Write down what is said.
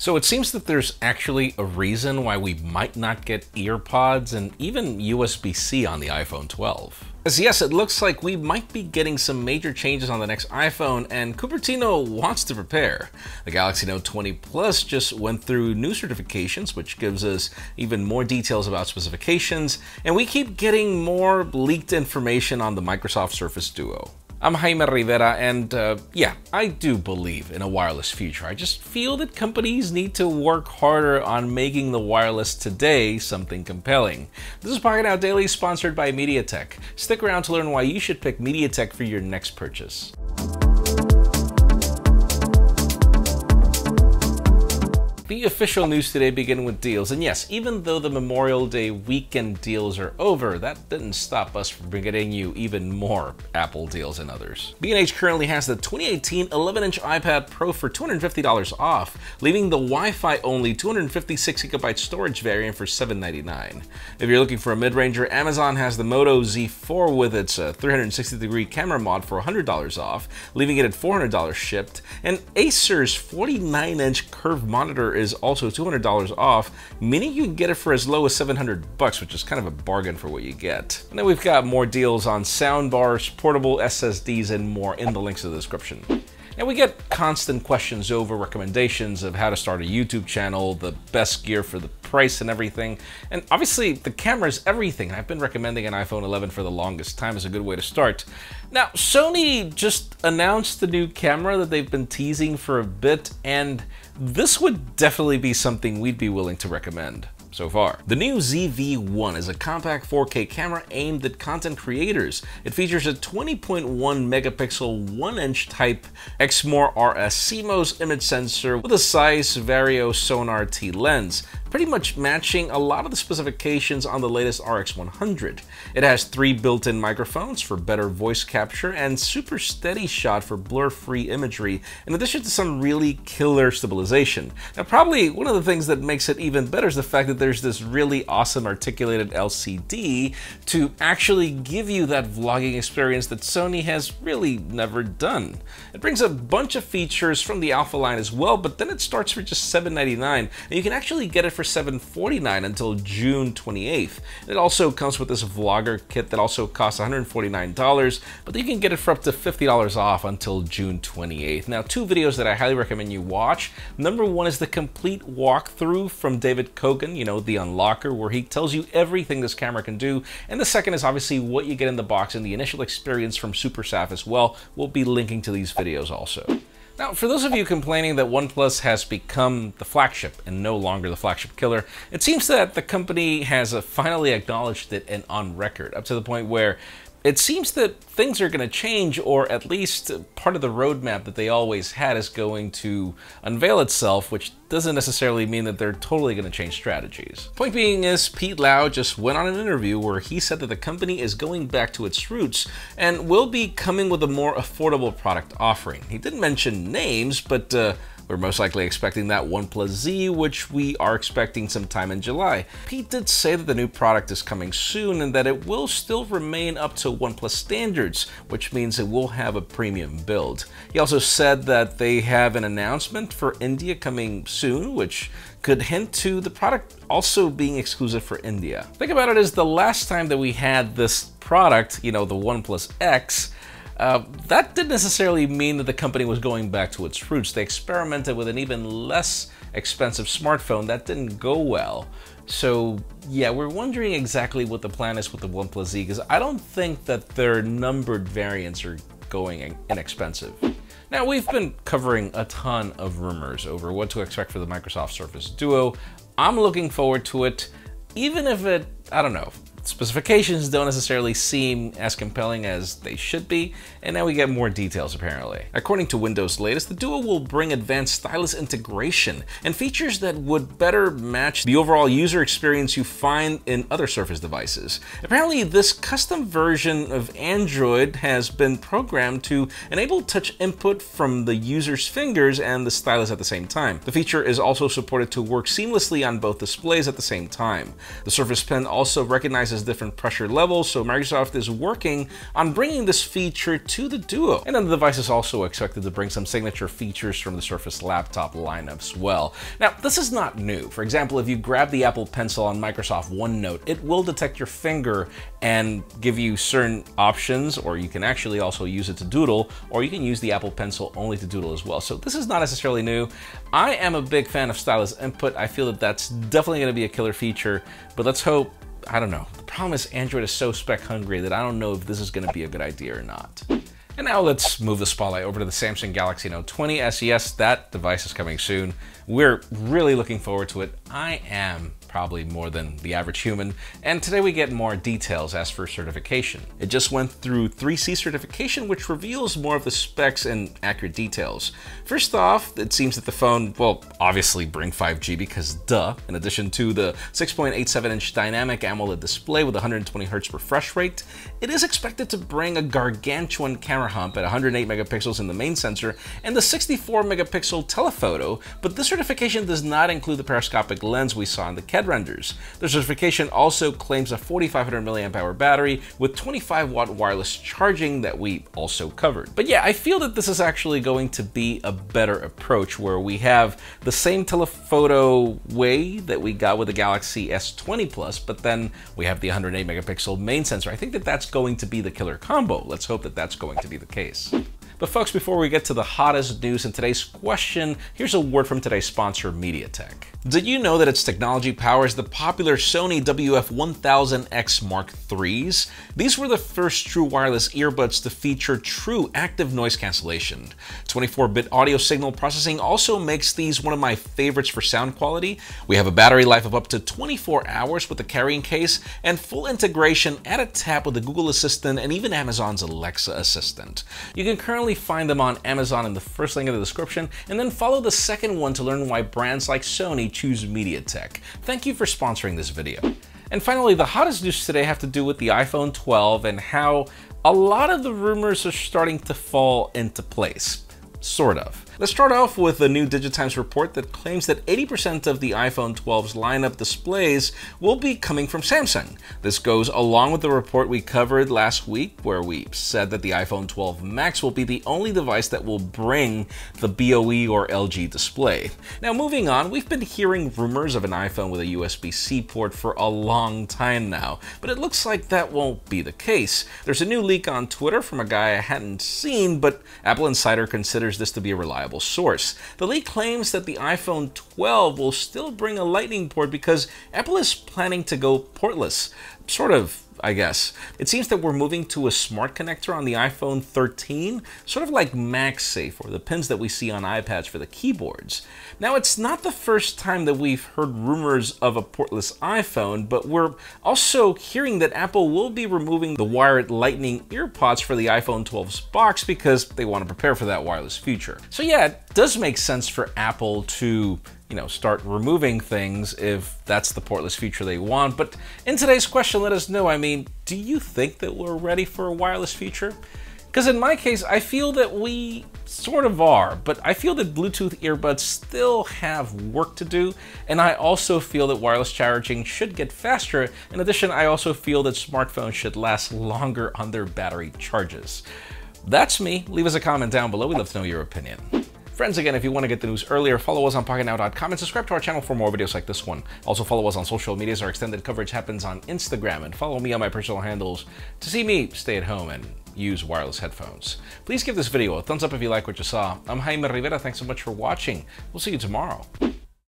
So it seems that there's actually a reason why we might not get earpods and even USB-C on the iPhone 12. As yes, it looks like we might be getting some major changes on the next iPhone and Cupertino wants to prepare. The Galaxy Note 20 Plus just went through new certifications, which gives us even more details about specifications, and we keep getting more leaked information on the Microsoft Surface Duo. I'm Jaime Rivera, and uh, yeah, I do believe in a wireless future. I just feel that companies need to work harder on making the wireless today something compelling. This is Pocket Out Daily, sponsored by MediaTek. Stick around to learn why you should pick MediaTek for your next purchase. the official news today beginning with deals. And yes, even though the Memorial Day weekend deals are over, that didn't stop us from getting you even more Apple deals and others. B&H currently has the 2018 11-inch iPad Pro for $250 off, leaving the Wi-Fi only 256GB storage variant for $799. If you're looking for a mid-ranger, Amazon has the Moto Z4 with its 360-degree uh, camera mod for $100 off, leaving it at $400 shipped, and Acer's 49-inch curved monitor is also $200 off, meaning you can get it for as low as 700 bucks, which is kind of a bargain for what you get. And then we've got more deals on soundbars, portable SSDs, and more in the links in the description. And we get constant questions over recommendations of how to start a YouTube channel, the best gear for the price and everything. And obviously the camera is everything. I've been recommending an iPhone 11 for the longest time is a good way to start. Now, Sony just announced the new camera that they've been teasing for a bit, and this would definitely be something we'd be willing to recommend so far. The new ZV-1 is a compact 4K camera aimed at content creators. It features a 20.1 megapixel 1-inch type Exmor RS CMOS image sensor with a size Vario Sonar T lens pretty much matching a lot of the specifications on the latest RX100. It has three built-in microphones for better voice capture and super steady shot for blur-free imagery, in addition to some really killer stabilization. Now probably one of the things that makes it even better is the fact that there's this really awesome articulated LCD to actually give you that vlogging experience that Sony has really never done. It brings a bunch of features from the Alpha line as well, but then it starts for just $7.99 and you can actually get it for $749 until June 28th. And it also comes with this vlogger kit that also costs $149, but you can get it for up to $50 off until June 28th. Now, two videos that I highly recommend you watch. Number one is the complete walkthrough from David Kogan, you know, the unlocker, where he tells you everything this camera can do. And the second is obviously what you get in the box and the initial experience from Super Saf as well. We'll be linking to these videos also. Now, for those of you complaining that OnePlus has become the flagship and no longer the flagship killer, it seems that the company has finally acknowledged it and on record, up to the point where it seems that things are going to change, or at least part of the roadmap that they always had is going to unveil itself, which doesn't necessarily mean that they're totally going to change strategies. Point being is, Pete Lau just went on an interview where he said that the company is going back to its roots and will be coming with a more affordable product offering. He didn't mention names, but uh, we're most likely expecting that OnePlus Z, which we are expecting sometime in July. Pete did say that the new product is coming soon and that it will still remain up to OnePlus standards, which means it will have a premium build. He also said that they have an announcement for India coming soon, which could hint to the product also being exclusive for India. Think about it as the last time that we had this product, you know, the OnePlus X, uh, that didn't necessarily mean that the company was going back to its roots. They experimented with an even less expensive smartphone that didn't go well. So yeah, we're wondering exactly what the plan is with the OnePlus Z because I don't think that their numbered variants are going inexpensive. Now, we've been covering a ton of rumors over what to expect for the Microsoft Surface Duo. I'm looking forward to it, even if it, I don't know, Specifications don't necessarily seem as compelling as they should be, and now we get more details apparently. According to Windows latest, the Duo will bring advanced stylus integration and features that would better match the overall user experience you find in other Surface devices. Apparently, this custom version of Android has been programmed to enable touch input from the user's fingers and the stylus at the same time. The feature is also supported to work seamlessly on both displays at the same time. The Surface Pen also recognizes has different pressure levels, so Microsoft is working on bringing this feature to the Duo. And then the device is also expected to bring some signature features from the Surface laptop lineup as well. Now, this is not new. For example, if you grab the Apple Pencil on Microsoft OneNote, it will detect your finger and give you certain options, or you can actually also use it to doodle, or you can use the Apple Pencil only to doodle as well. So this is not necessarily new. I am a big fan of stylus input. I feel that that's definitely gonna be a killer feature, but let's hope I don't know. The problem is Android is so spec hungry that I don't know if this is gonna be a good idea or not. And now let's move the spotlight over to the Samsung Galaxy Note 20 SES. That device is coming soon. We're really looking forward to it. I am probably more than the average human, and today we get more details as for certification. It just went through 3C certification, which reveals more of the specs and accurate details. First off, it seems that the phone, well, obviously bring 5G because duh, in addition to the 6.87 inch dynamic AMOLED display with 120Hz refresh rate, it is expected to bring a gargantuan camera hump at 108 megapixels in the main sensor and the 64 megapixel telephoto, but this certification does not include the periscopic lens we saw in the renders. The certification also claims a 4500 mAh battery with 25 watt wireless charging that we also covered. But yeah, I feel that this is actually going to be a better approach where we have the same telephoto way that we got with the Galaxy S20 Plus, but then we have the 108 megapixel main sensor. I think that that's going to be the killer combo. Let's hope that that's going to be the case. But folks, before we get to the hottest news in today's question, here's a word from today's sponsor, MediaTek. Did you know that its technology powers the popular Sony WF-1000X Mark IIIs? These were the first true wireless earbuds to feature true active noise cancellation. 24-bit audio signal processing also makes these one of my favorites for sound quality. We have a battery life of up to 24 hours with the carrying case and full integration at a tap with the Google Assistant and even Amazon's Alexa Assistant. You can currently definitely find them on Amazon in the first link in the description, and then follow the second one to learn why brands like Sony choose MediaTek. Thank you for sponsoring this video. And finally, the hottest news today have to do with the iPhone 12 and how a lot of the rumors are starting to fall into place. Sort of. Let's start off with a new Digitimes report that claims that 80% of the iPhone 12's lineup displays will be coming from Samsung. This goes along with the report we covered last week where we said that the iPhone 12 Max will be the only device that will bring the BOE or LG display. Now moving on, we've been hearing rumors of an iPhone with a USB-C port for a long time now, but it looks like that won't be the case. There's a new leak on Twitter from a guy I hadn't seen, but Apple Insider considers this to be a reliable reliable source. The leak claims that the iPhone 12 will still bring a Lightning port because Apple is planning to go portless, sort of I guess. It seems that we're moving to a smart connector on the iPhone 13, sort of like MagSafe or the pins that we see on iPads for the keyboards. Now, it's not the first time that we've heard rumors of a portless iPhone, but we're also hearing that Apple will be removing the wired Lightning earpods for the iPhone 12's box because they want to prepare for that wireless future. So yeah, it does make sense for Apple to you know, start removing things if that's the portless feature they want. But in today's question, let us know, I mean, do you think that we're ready for a wireless feature? Because in my case, I feel that we sort of are, but I feel that Bluetooth earbuds still have work to do, and I also feel that wireless charging should get faster. In addition, I also feel that smartphones should last longer on their battery charges. That's me. Leave us a comment down below. We'd love to know your opinion. Friends, again, if you want to get the news earlier, follow us on pocketnow.com and subscribe to our channel for more videos like this one. Also, follow us on social medias. Our extended coverage happens on Instagram, and follow me on my personal handles to see me stay at home and use wireless headphones. Please give this video a thumbs up if you like what you saw. I'm Jaime Rivera. Thanks so much for watching. We'll see you tomorrow.